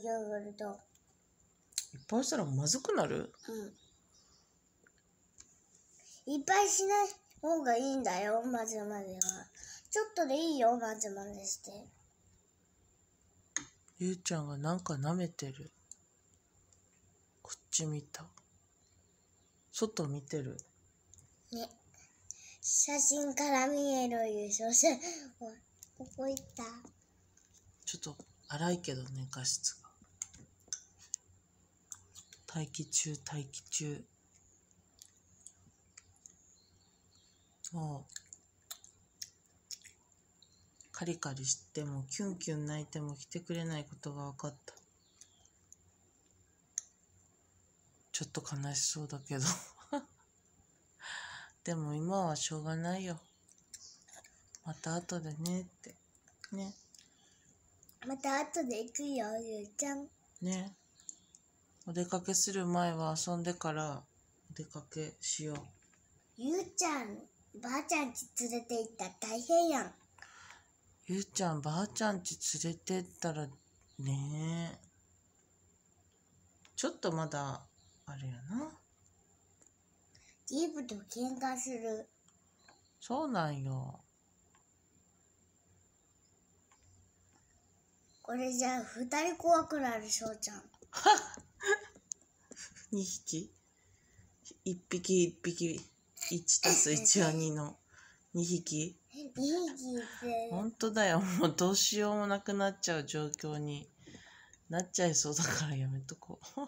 ヨーグルトいっぱいしたらまずくなるうんいっぱいしない方がいいんだよまずまぜはちょっとでいいよまずまぜしてゆうちゃんがなんか舐めてるこっち見た外見てるね写真から見える優勝者ここ行ったちょっと荒いけどね画質が待機中、待機中。もう。カリカリしても、キュンキュン泣いても来てくれないことが分かった。ちょっと悲しそうだけど でも今はしょうがないよ。また後でねって。ね。また後で行くよ、ゆうちゃん。ね。お出かけする前は遊んでからお出かけしよう。ゆうちゃん、ばあちゃんち連れて行ったら大変やん。ゆうちゃん、ばあちゃんち連れてったらねちょっとまだ、あれやな。ギブと喧嘩する。そうなんよ。これじゃあ2人怖くなるしょうちゃん。2匹1匹1匹1たす1は2の2匹本当だよもうどうしようもなくなっちゃう状況になっちゃいそうだからやめとこう